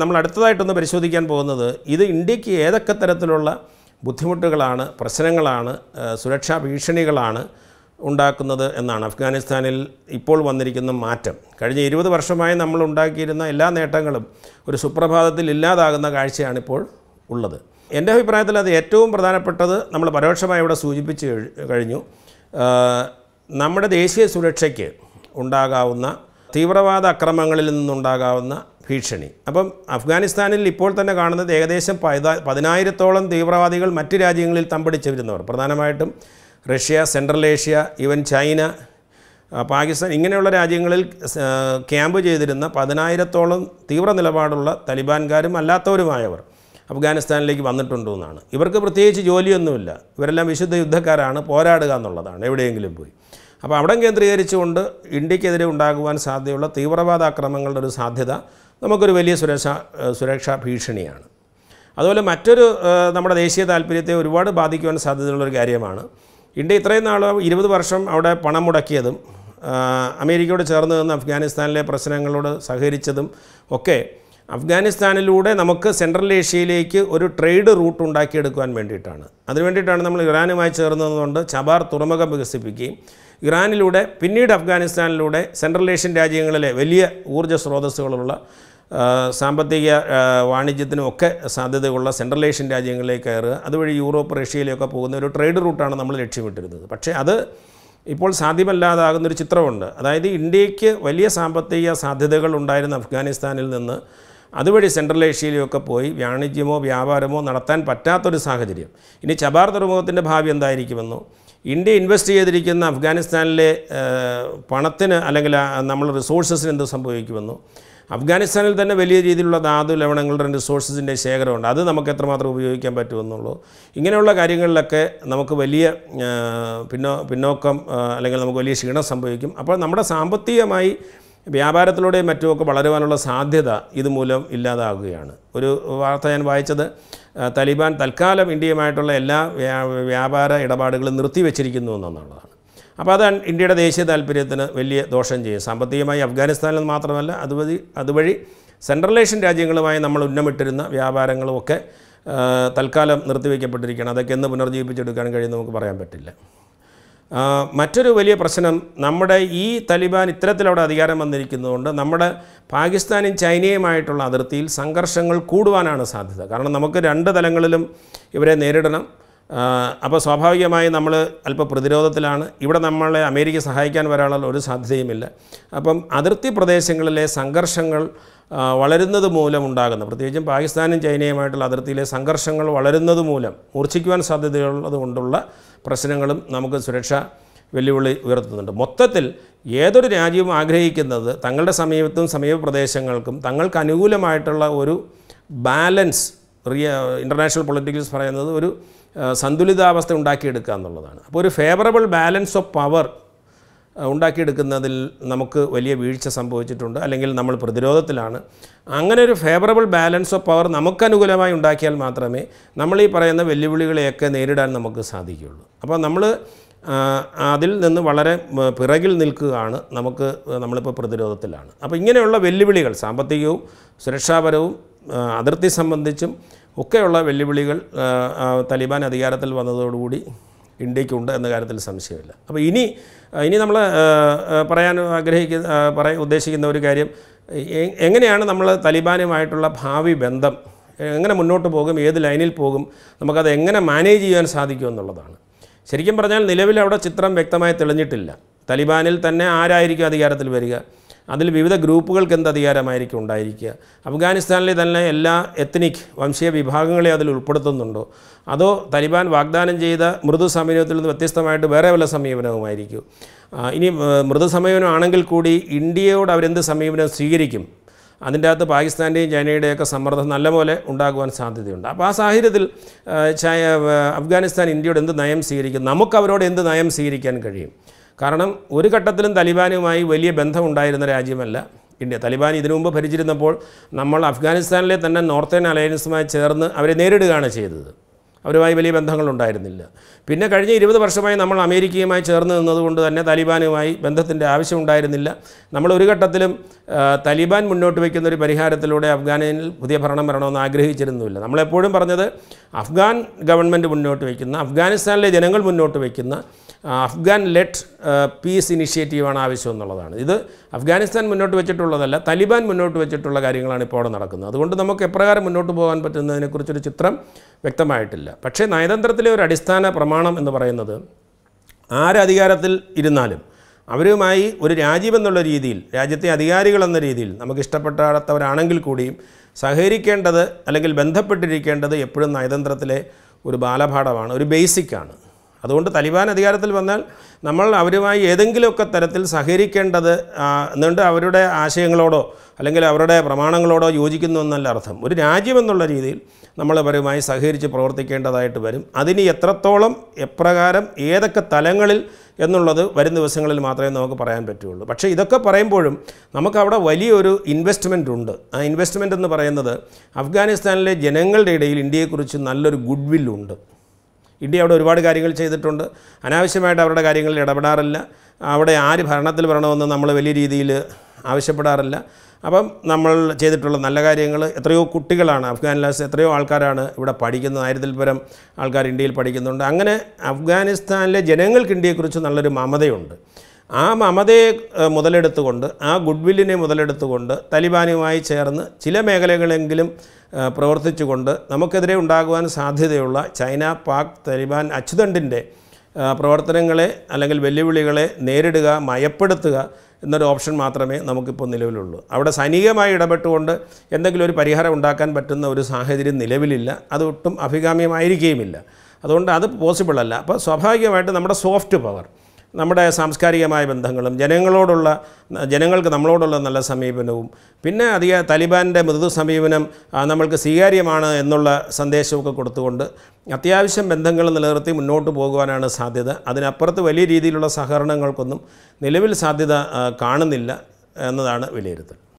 നമ്മൾ അടുത്തതായിട്ടൊന്ന് പരിശോധിക്കാൻ പോകുന്നത് ഇത് ഇന്ത്യക്ക് ഏതൊക്കെ തരത്തിലുള്ള ബുദ്ധിമുട്ടുകളാണ് പ്രശ്നങ്ങളാണ് സുരക്ഷാ ഭീഷണികളാണ് ഉണ്ടാക്കുന്നത് എന്നാണ് അഫ്ഗാനിസ്ഥാനിൽ ഇപ്പോൾ വന്നിരിക്കുന്ന മാറ്റം കഴിഞ്ഞ ഇരുപത് വർഷമായി നമ്മൾ ഉണ്ടാക്കിയിരുന്ന എല്ലാ നേട്ടങ്ങളും ഒരു സുപ്രഭാതത്തിൽ ഇല്ലാതാകുന്ന കാഴ്ചയാണിപ്പോൾ ഉള്ളത് എൻ്റെ അഭിപ്രായത്തിൽ അത് ഏറ്റവും പ്രധാനപ്പെട്ടത് നമ്മൾ പരോക്ഷമായി ഇവിടെ സൂചിപ്പിച്ച് കഴിഞ്ഞു നമ്മുടെ ദേശീയ സുരക്ഷയ്ക്ക് ഉണ്ടാകാവുന്ന തീവ്രവാദ അക്രമങ്ങളിൽ നിന്നുണ്ടാകാവുന്ന ഭീഷണി അപ്പം അഫ്ഗാനിസ്ഥാനിൽ ഇപ്പോൾ തന്നെ കാണുന്നത് ഏകദേശം പതിനായിരത്തോളം തീവ്രവാദികൾ മറ്റ് രാജ്യങ്ങളിൽ തമ്പടിച്ച് വരുന്നവർ പ്രധാനമായിട്ടും Russia central Asia even China Pakistan ഇങ്ങനെയുള്ള രാജ്യങ്ങളിൽ ക്യാമ്പ് ചെയ്തിരുന്ന പതിനായിരത്തോളം തീവ്ര നിലപാടുള്ള തലിബാൻകാരും അല്ലാത്തവരുമായവർ അഫ്ഗാനിസ്ഥാനിലേക്ക് എന്നാണ് ഇവർക്ക് പ്രത്യേകിച്ച് ജോലിയൊന്നുമില്ല ഇവരെല്ലാം വിശുദ്ധ യുദ്ധക്കാരാണ് പോരാടുക എന്നുള്ളതാണ് എവിടെയെങ്കിലും പോയി അപ്പോൾ അവിടം കേന്ദ്രീകരിച്ചുകൊണ്ട് ഇന്ത്യക്കെതിരെ ഉണ്ടാകുവാൻ സാധ്യതയുള്ള തീവ്രവാദ ആക്രമണങ്ങളുടെ ഒരു സാധ്യത നമുക്കൊരു വലിയ സുരക്ഷാ സുരക്ഷാ ഭീഷണിയാണ് അതുപോലെ മറ്റൊരു നമ്മുടെ ദേശീയ താല്പര്യത്തെ ഒരുപാട് ബാധിക്കുവാൻ സാധ്യതയുള്ളൊരു കാര്യമാണ് ഇന്ത്യ ഇത്രയും നാൾ ഇരുപത് വർഷം അവിടെ പണം മുടക്കിയതും അമേരിക്കയോട് ചേർന്ന് നിന്ന് അഫ്ഗാനിസ്ഥാനിലെ പ്രശ്നങ്ങളോട് സഹകരിച്ചതും ഒക്കെ അഫ്ഗാനിസ്ഥാനിലൂടെ നമുക്ക് സെൻട്രൽ ഏഷ്യയിലേക്ക് ഒരു ട്രേഡ് റൂട്ട് ഉണ്ടാക്കിയെടുക്കുവാൻ വേണ്ടിയിട്ടാണ് അതിനു വേണ്ടിയിട്ടാണ് നമ്മൾ ഇറാനുമായി ചേർന്നതുകൊണ്ട് ചബാർ തുറമുഖം വികസിപ്പിക്കുകയും ഇറാനിലൂടെ പിന്നീട് അഫ്ഗാനിസ്ഥാനിലൂടെ സെൻട്രൽ ഏഷ്യൻ രാജ്യങ്ങളിലെ വലിയ ഊർജ്ജ സ്രോതസ്സുകളുള്ള സാമ്പത്തിക ഒക്കെ സാധ്യതയുള്ള സെൻട്രൽ ഏഷ്യൻ രാജ്യങ്ങളിലേക്ക് കയറുക അതുവഴി യൂറോപ്പ് റഷ്യയിലൊക്കെ പോകുന്ന ഒരു ട്രേഡ് റൂട്ടാണ് നമ്മൾ ലക്ഷ്യമിട്ടിരുന്നത് പക്ഷേ അത് ഇപ്പോൾ സാധ്യമല്ലാതാകുന്നൊരു ചിത്രമുണ്ട് അതായത് ഇന്ത്യക്ക് വലിയ സാമ്പത്തിക സാധ്യതകൾ ഉണ്ടായിരുന്ന അഫ്ഗാനിസ്ഥാനിൽ നിന്ന് അതുവഴി സെൻട്രൽ ഏഷ്യയിലൊക്കെ പോയി വാണിജ്യമോ വ്യാപാരമോ നടത്താൻ പറ്റാത്തൊരു സാഹചര്യം ഇനി ചബാർ തുറമുഖത്തിൻ്റെ ഭാവി എന്തായിരിക്കുമെന്നോ ഇന്ത്യ ഇൻവെസ്റ്റ് ചെയ്തിരിക്കുന്ന അഫ്ഗാനിസ്ഥാനിലെ പണത്തിന് അല്ലെങ്കിൽ നമ്മൾ റിസോഴ്സസിന് എന്ത് സംഭവിക്കുമെന്നു അഫ്ഗാനിസ്ഥാനിൽ തന്നെ വലിയ രീതിയിലുള്ള ധാതു ലവണങ്ങളുടെ റിസോഴ്സസിൻ്റെ ശേഖരമുണ്ട് അത് നമുക്ക് എത്രമാത്രം ഉപയോഗിക്കാൻ പറ്റുമെന്നുള്ളൂ ഇങ്ങനെയുള്ള കാര്യങ്ങളിലൊക്കെ നമുക്ക് വലിയ പിന്നോ പിന്നോക്കം അല്ലെങ്കിൽ നമുക്ക് വലിയ ക്ഷീണം സംഭവിക്കും അപ്പോൾ നമ്മുടെ സാമ്പത്തികമായി വ്യാപാരത്തിലൂടെയും മറ്റുമൊക്കെ വളരുവാനുള്ള സാധ്യത ഇതുമൂലം ഇല്ലാതാകുകയാണ് ഒരു വാർത്ത ഞാൻ വായിച്ചത് താലിബാൻ തൽക്കാലം ഇന്ത്യയുമായിട്ടുള്ള എല്ലാ വ്യാപാര ഇടപാടുകളും നിർത്തിവെച്ചിരിക്കുന്നു എന്നുള്ളതാണ് അപ്പോൾ അത് ഇന്ത്യയുടെ ദേശീയ താല്പര്യത്തിന് വലിയ ദോഷം ചെയ്യും സാമ്പത്തികമായി അഫ്ഗാനിസ്ഥാനിൽ മാത്രമല്ല അതുവഴി അതുവഴി സെൻട്രൽ ഏഷ്യൻ രാജ്യങ്ങളുമായി നമ്മൾ ഉന്നമിട്ടിരുന്ന വ്യാപാരങ്ങളുമൊക്കെ തൽക്കാലം നിർത്തിവെക്കപ്പെട്ടിരിക്കുകയാണ് അതൊക്കെ എന്ന് പുനർജീവിപ്പിച്ചെടുക്കാൻ കഴിയുമെന്ന് നമുക്ക് പറയാൻ പറ്റില്ല മറ്റൊരു വലിയ പ്രശ്നം നമ്മുടെ ഈ തലിബാൻ ഇത്തരത്തിലവിടെ അധികാരം വന്നിരിക്കുന്നതുകൊണ്ട് നമ്മുടെ പാകിസ്ഥാനും ചൈനയുമായിട്ടുള്ള അതിർത്തിയിൽ സംഘർഷങ്ങൾ കൂടുവാനാണ് സാധ്യത കാരണം നമുക്ക് രണ്ട് തലങ്ങളിലും ഇവരെ നേരിടണം അപ്പോൾ സ്വാഭാവികമായി നമ്മൾ അല്പ പ്രതിരോധത്തിലാണ് ഇവിടെ നമ്മളെ അമേരിക്ക സഹായിക്കാൻ വരാനുള്ള ഒരു സാധ്യതയുമില്ല അപ്പം അതിർത്തി പ്രദേശങ്ങളിലെ സംഘർഷങ്ങൾ വളരുന്നത് ഉണ്ടാകുന്ന പ്രത്യേകിച്ചും പാകിസ്ഥാനും ചൈനയുമായിട്ടുള്ള അതിർത്തിയിലെ സംഘർഷങ്ങൾ വളരുന്നത് മൂലം മൂർച്ഛിക്കുവാൻ സാധ്യതയുള്ളത് കൊണ്ടുള്ള പ്രശ്നങ്ങളും നമുക്ക് സുരക്ഷാ വെല്ലുവിളി ഉയർത്തുന്നുണ്ട് മൊത്തത്തിൽ ഏതൊരു രാജ്യവും ആഗ്രഹിക്കുന്നത് തങ്ങളുടെ സമീപത്തും സമീപ പ്രദേശങ്ങൾക്കും തങ്ങൾക്ക് അനുകൂലമായിട്ടുള്ള ഒരു ബാലൻസ് റിയ ഇൻ്റർനാഷണൽ പൊളിറ്റിക്സ് പറയുന്നത് ഒരു സന്തുലിതാവസ്ഥ ഉണ്ടാക്കിയെടുക്കുക എന്നുള്ളതാണ് അപ്പോൾ ഒരു ഫേവറബിൾ ബാലൻസ് ഓഫ് പവർ ഉണ്ടാക്കിയെടുക്കുന്നതിൽ നമുക്ക് വലിയ വീഴ്ച സംഭവിച്ചിട്ടുണ്ട് അല്ലെങ്കിൽ നമ്മൾ പ്രതിരോധത്തിലാണ് അങ്ങനെ ഒരു ഫേവറബിൾ ബാലൻസ് ഓഫ് പവർ നമുക്കനുകൂലമായി ഉണ്ടാക്കിയാൽ മാത്രമേ നമ്മൾ ഈ പറയുന്ന വെല്ലുവിളികളെയൊക്കെ നേരിടാൻ നമുക്ക് സാധിക്കുകയുള്ളൂ അപ്പോൾ നമ്മൾ അതിൽ നിന്ന് വളരെ പിറകിൽ നിൽക്കുകയാണ് നമുക്ക് നമ്മളിപ്പോൾ പ്രതിരോധത്തിലാണ് അപ്പോൾ ഇങ്ങനെയുള്ള വെല്ലുവിളികൾ സാമ്പത്തികവും സുരക്ഷാപരവും അതിർത്തി സംബന്ധിച്ചും ഒക്കെയുള്ള വെല്ലുവിളികൾ താലിബാൻ അധികാരത്തിൽ വന്നതോടുകൂടി ഇന്ത്യക്കുണ്ട് എന്ന കാര്യത്തിൽ സംശയമില്ല അപ്പോൾ ഇനി ഇനി നമ്മൾ പറയാൻ ആഗ്രഹിക്കുന്ന പറയാൻ ഉദ്ദേശിക്കുന്ന ഒരു കാര്യം എങ്ങനെയാണ് നമ്മൾ തലിബാനുമായിട്ടുള്ള ഭാവി ബന്ധം എങ്ങനെ മുന്നോട്ട് പോകും ഏത് ലൈനിൽ പോകും നമുക്കത് എങ്ങനെ മാനേജ് ചെയ്യാൻ സാധിക്കും എന്നുള്ളതാണ് ശരിക്കും പറഞ്ഞാൽ നിലവിൽ അവിടെ ചിത്രം വ്യക്തമായി തെളിഞ്ഞിട്ടില്ല തലിബാനിൽ തന്നെ ആരായിരിക്കും അധികാരത്തിൽ വരിക അതിൽ വിവിധ ഗ്രൂപ്പുകൾക്ക് എന്ത് അധികാരമായിരിക്കും ഉണ്ടായിരിക്കുക അഫ്ഗാനിസ്ഥാനിലെ തന്നെ എല്ലാ എത്നിക് വംശീയ വിഭാഗങ്ങളെ അതിൽ ഉൾപ്പെടുത്തുന്നുണ്ടോ അതോ തലിബാൻ വാഗ്ദാനം ചെയ്ത മൃദു സമീപത്തിൽ നിന്ന് വ്യത്യസ്തമായിട്ട് വേറെ വല്ല സമീപനവുമായിരിക്കും ഇനി മൃദു സമീപനമാണെങ്കിൽ കൂടി ഇന്ത്യയോട് അവരെന്ത് സമീപനം സ്വീകരിക്കും അതിൻ്റെ അകത്ത് പാകിസ്ഥാൻ്റെയും ചൈനയുടെയൊക്കെ സമ്മർദ്ദം നല്ലപോലെ ഉണ്ടാകുവാൻ സാധ്യതയുണ്ട് അപ്പോൾ ആ സാഹചര്യത്തിൽ അഫ്ഗാനിസ്ഥാൻ ഇന്ത്യയോട് എന്ത് നയം സ്വീകരിക്കും നമുക്ക് അവരോട് എന്ത് നയം സ്വീകരിക്കാൻ കഴിയും കാരണം ഒരു ഘട്ടത്തിലും താലിബാനുമായി വലിയ ബന്ധമുണ്ടായിരുന്ന രാജ്യമല്ല ഇന്ത്യ താലിബാൻ ഇതിനു മുമ്പ് ഭരിച്ചിരുന്നപ്പോൾ നമ്മൾ അഫ്ഗാനിസ്ഥാനിലെ തന്നെ നോർത്തേൺ അലയൻസുമായി ചേർന്ന് അവരെ നേരിടുകയാണ് ചെയ്തത് അവരുമായി വലിയ ബന്ധങ്ങളുണ്ടായിരുന്നില്ല പിന്നെ കഴിഞ്ഞ ഇരുപത് വർഷമായി നമ്മൾ അമേരിക്കയുമായി ചേർന്ന് നിന്നതുകൊണ്ട് തന്നെ താലിബാനുമായി ബന്ധത്തിൻ്റെ ആവശ്യമുണ്ടായിരുന്നില്ല നമ്മൾ ഒരു ഘട്ടത്തിലും താലിബാൻ മുന്നോട്ട് വയ്ക്കുന്ന ഒരു പരിഹാരത്തിലൂടെ അഫ്ഗാനിൽ പുതിയ ഭരണം വരണമെന്ന് ആഗ്രഹിച്ചിരുന്നുമില്ല നമ്മളെപ്പോഴും പറഞ്ഞത് അഫ്ഗാൻ ഗവൺമെൻറ് മുന്നോട്ട് വയ്ക്കുന്ന അഫ്ഗാനിസ്ഥാനിലെ ജനങ്ങൾ മുന്നോട്ട് വയ്ക്കുന്ന അഫ്ഗാൻ ലെറ്റ് പീസ് ഇനിഷ്യേറ്റീവാണ് ആവശ്യം എന്നുള്ളതാണ് ഇത് അഫ്ഗാനിസ്ഥാൻ മുന്നോട്ട് വെച്ചിട്ടുള്ളതല്ല തലിബാൻ മുന്നോട്ട് വെച്ചിട്ടുള്ള കാര്യങ്ങളാണ് ഇപ്പോൾ അവിടെ നടക്കുന്നത് അതുകൊണ്ട് നമുക്ക് എപ്രകാരം മുന്നോട്ട് പോകാൻ പറ്റുന്നതിനെക്കുറിച്ചൊരു ചിത്രം വ്യക്തമായിട്ടില്ല പക്ഷേ നയതന്ത്രത്തിലെ ഒരു അടിസ്ഥാന പ്രമാണം എന്ന് പറയുന്നത് ആരധികാരത്തിൽ ഇരുന്നാലും അവരുമായി ഒരു രാജ്യമെന്നുള്ള രീതിയിൽ രാജ്യത്തെ അധികാരികൾ എന്ന രീതിയിൽ നമുക്ക് ഇഷ്ടപ്പെടാത്തവരാണെങ്കിൽ കൂടിയും സഹകരിക്കേണ്ടത് അല്ലെങ്കിൽ ബന്ധപ്പെട്ടിരിക്കേണ്ടത് എപ്പോഴും നയതന്ത്രത്തിലെ ഒരു ബാലപാഠമാണ് ഒരു ബേസിക്കാണ് അതുകൊണ്ട് തലിബാൻ അധികാരത്തിൽ വന്നാൽ നമ്മൾ അവരുമായി ഏതെങ്കിലുമൊക്കെ തരത്തിൽ സഹകരിക്കേണ്ടത് എന്നിട്ട് അവരുടെ ആശയങ്ങളോടോ അല്ലെങ്കിൽ അവരുടെ പ്രമാണങ്ങളോടോ യോജിക്കുന്നു എന്നല്ല അർത്ഥം ഒരു രാജ്യമെന്നുള്ള രീതിയിൽ നമ്മൾ അവരുമായി സഹകരിച്ച് പ്രവർത്തിക്കേണ്ടതായിട്ട് വരും അതിന് എത്രത്തോളം എപ്രകാരം ഏതൊക്കെ തലങ്ങളിൽ എന്നുള്ളത് വരും ദിവസങ്ങളിൽ മാത്രമേ നമുക്ക് പറയാൻ പറ്റുകയുള്ളൂ പക്ഷേ ഇതൊക്കെ പറയുമ്പോഴും നമുക്കവിടെ വലിയൊരു ഇൻവെസ്റ്റ്മെൻ്റ് ഉണ്ട് ആ ഇൻവെസ്റ്റ്മെൻ്റ് എന്ന് പറയുന്നത് അഫ്ഗാനിസ്ഥാനിലെ ജനങ്ങളുടെ ഇടയിൽ ഇന്ത്യയെക്കുറിച്ച് നല്ലൊരു ഗുഡ് വില്ലുണ്ട് ഇന്ത്യ അവിടെ ഒരുപാട് കാര്യങ്ങൾ ചെയ്തിട്ടുണ്ട് അനാവശ്യമായിട്ട് അവരുടെ കാര്യങ്ങളിൽ ഇടപെടാറില്ല അവിടെ ആര് ഭരണത്തിൽ വരണമെന്ന് നമ്മൾ വലിയ രീതിയിൽ ആവശ്യപ്പെടാറില്ല അപ്പം നമ്മൾ ചെയ്തിട്ടുള്ള നല്ല കാര്യങ്ങൾ എത്രയോ കുട്ടികളാണ് അഫ്ഗാനിലാസ് എത്രയോ ആൾക്കാരാണ് ഇവിടെ പഠിക്കുന്നത് ആയിരത്തിൽ പരം ആൾക്കാർ ഇന്ത്യയിൽ പഠിക്കുന്നുണ്ട് അങ്ങനെ അഫ്ഗാനിസ്ഥാനിലെ ജനങ്ങൾക്ക് ഇന്ത്യയെക്കുറിച്ച് നല്ലൊരു മമതയുണ്ട് ആ മമതയെ മുതലെടുത്തുകൊണ്ട് ആ ഗുഡ്വില്ലിനെ മുതലെടുത്തുകൊണ്ട് താലിബാനുമായി ചേർന്ന് ചില മേഖലകളെങ്കിലും പ്രവർത്തിച്ചുകൊണ്ട് നമുക്കെതിരെ ഉണ്ടാകുവാൻ സാധ്യതയുള്ള ചൈന പാക് താലിബാൻ അച്യുതണ്ടിൻ്റെ പ്രവർത്തനങ്ങളെ അല്ലെങ്കിൽ വെല്ലുവിളികളെ നേരിടുക മയപ്പെടുത്തുക എന്നൊരു ഓപ്ഷൻ മാത്രമേ നമുക്കിപ്പോൾ നിലവിലുള്ളൂ അവിടെ സൈനികമായി ഇടപെട്ടുകൊണ്ട് എന്തെങ്കിലും ഒരു പരിഹാരം ഉണ്ടാക്കാൻ പറ്റുന്ന ഒരു സാഹചര്യം നിലവിലില്ല അത് ഒട്ടും അഭികാമ്യമായിരിക്കുകയുമില്ല അതുകൊണ്ട് അത് പോസിബിൾ അല്ല അപ്പോൾ സ്വാഭാവികമായിട്ട് നമ്മുടെ സോഫ്റ്റ് പവർ നമ്മുടെ സാംസ്കാരികമായ ബന്ധങ്ങളും ജനങ്ങളോടുള്ള ജനങ്ങൾക്ക് നമ്മളോടുള്ള നല്ല സമീപനവും പിന്നെ അധിക താലിബാൻ്റെ മൃദു സമീപനം നമ്മൾക്ക് സ്വീകാര്യമാണ് എന്നുള്ള സന്ദേശമൊക്കെ കൊടുത്തുകൊണ്ട് അത്യാവശ്യം ബന്ധങ്ങൾ നിലനിർത്തി മുന്നോട്ട് പോകുവാനാണ് സാധ്യത അതിനപ്പുറത്ത് വലിയ രീതിയിലുള്ള സഹകരണങ്ങൾക്കൊന്നും നിലവിൽ സാധ്യത കാണുന്നില്ല എന്നതാണ് വിലയിരുത്തൽ